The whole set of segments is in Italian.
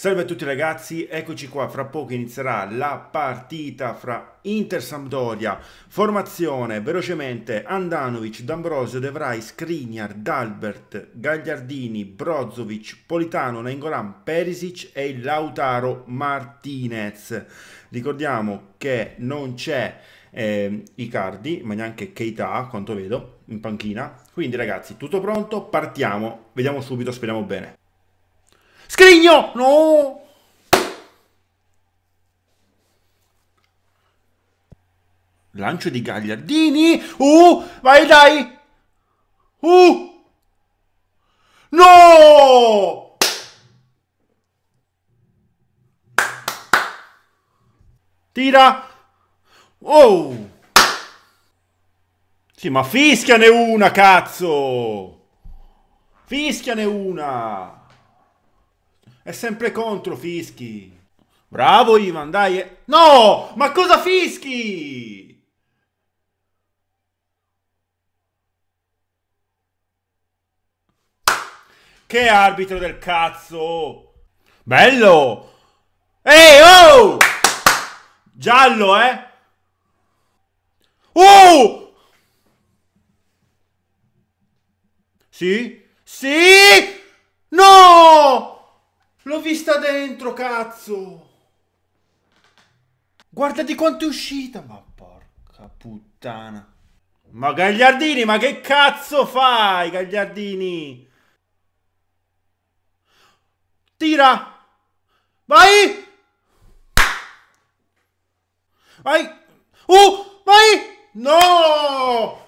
Salve a tutti ragazzi, eccoci qua, fra poco inizierà la partita fra Inter-Sampdoria. Formazione, velocemente, Andanovic, D'Ambrosio, De Vrij, Skriniar, D'Albert, Gagliardini, Brozovic, Politano, Nengolan, Perisic e Lautaro Martinez. Ricordiamo che non c'è eh, Icardi, ma neanche Keita, quanto vedo, in panchina. Quindi ragazzi, tutto pronto, partiamo, vediamo subito, speriamo bene. Scrigno! No! Lancio di Gagliardini! Uh! Vai dai! Uh! No! Tira! Oh! Sì, ma fischiane una, cazzo! Fischiane una! È sempre contro Fischi. Bravo Ivan, dai. Eh. No! Ma cosa Fischi? Che arbitro del cazzo! Bello! Ehi, oh! Giallo, eh? Oh! Sì? Sì? No! dentro, cazzo! Guarda di quanto è uscita, ma porca puttana. Ma Gagliardini, ma che cazzo fai, Gagliardini? Tira! Vai! Vai! Uh! Vai! No!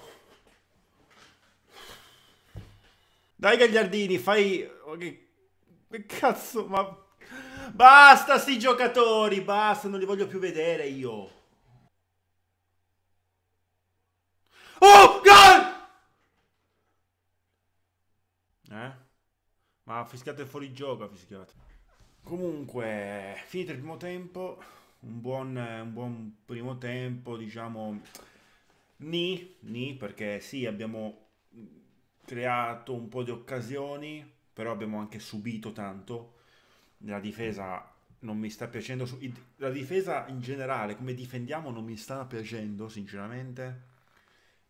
Dai Gagliardini, fai... Che, che cazzo, ma... Basta sti giocatori, basta, non li voglio più vedere io. Oh, gol! Eh? Ma ha fischiato il fuorigioco, ha fischiato. Comunque, finito il primo tempo, un buon, un buon primo tempo, diciamo, ni, ni, perché sì, abbiamo creato un po' di occasioni, però abbiamo anche subito tanto la difesa non mi sta piacendo. La difesa in generale, come difendiamo, non mi sta piacendo, sinceramente.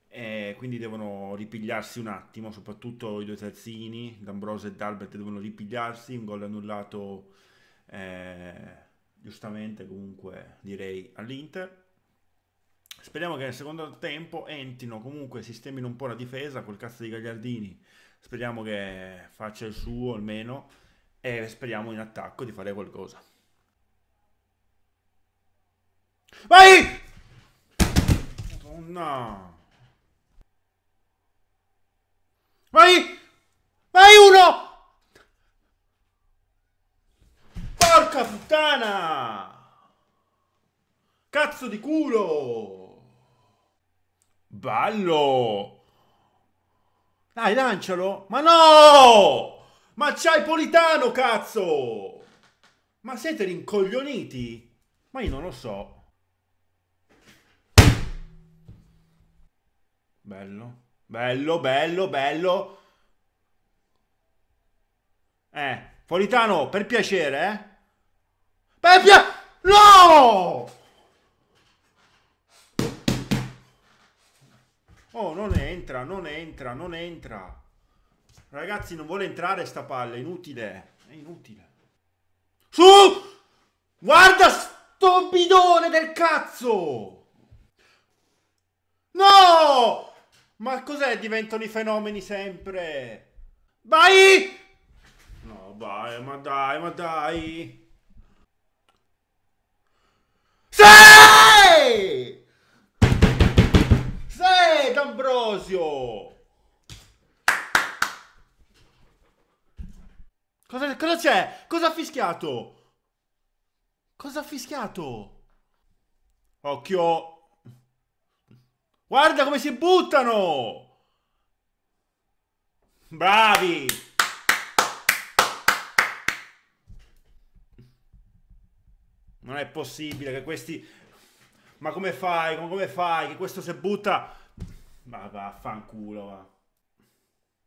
E quindi devono ripigliarsi un attimo, soprattutto i due terzini, D'Ambrose e D'Albert devono ripigliarsi, un gol annullato eh, giustamente comunque direi all'Inter. Speriamo che nel secondo tempo entino comunque sistemino un po' la difesa col cazzo di Gagliardini, speriamo che faccia il suo almeno e speriamo in attacco di fare qualcosa. Vai! Madonna! Vai! Vai uno! Porca puttana! Cazzo di culo! Ballo! Dai, lancialo! Ma no! Ma c'hai Politano, cazzo! Ma siete rincoglioniti? Ma io non lo so. Bello, bello, bello, bello. Eh, Politano, per piacere, eh? Per piacere! No! Oh, non entra, non entra, non entra. Ragazzi, non vuole entrare sta palla, è inutile. È inutile. Su! Guarda sto bidone del cazzo! No! Ma cos'è? Diventano i fenomeni sempre. Vai! No, vai, ma dai, ma dai. Sei! Sei, D'Ambrosio! Cosa, cosa c'è? Cosa ha fischiato? Cosa ha fischiato? Occhio! Guarda come si buttano! Bravi! Non è possibile che questi... Ma come fai? Ma Come fai? Che questo si butta... Ma vaffanculo, va.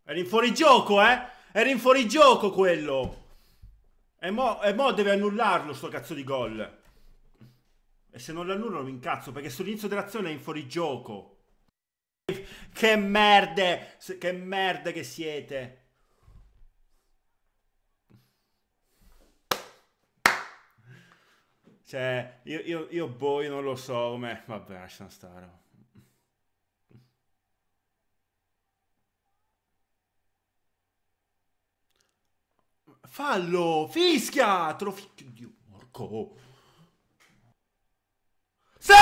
È in gioco, eh? Era in fuorigioco quello. E mo, e mo deve annullarlo sto cazzo di gol. E se non l'annullano mi incazzo perché sull'inizio dell'azione è in fuorigioco. Che merde! Che merde che siete! Cioè, io, io, io boh, io non lo so come... Vabbè, lasciamo stare. Fallo! Fischia! Te lo fischio. Dio, porco. Sì!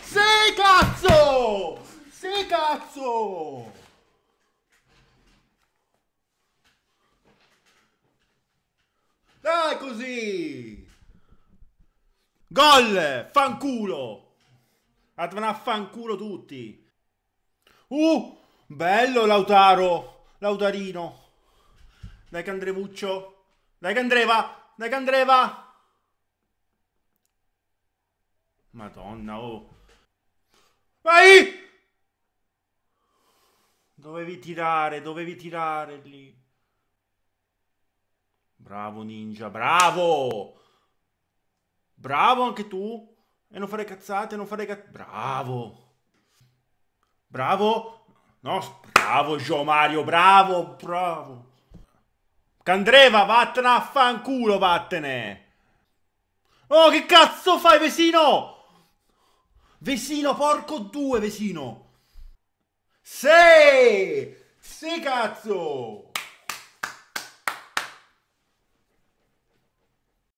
Sì, cazzo! Sì, cazzo! Dai così! Gol! Fanculo! Andranno a fanculo tutti! Uh! Bello Lautaro! Lautarino! Dai che andrevuccio. Dai che andreva. Dai che andreva. Madonna, oh. Vai! Dovevi tirare, dovevi tirare lì. Bravo ninja, bravo! Bravo anche tu. E non fare cazzate, non fare cazzate. Bravo. Bravo. No, bravo Gio Mario, bravo, bravo. Candreva, vattene a fanculo, vattene! Oh, che cazzo fai, Vesino? Vesino, porco due, Vesino! Sei! Sei cazzo!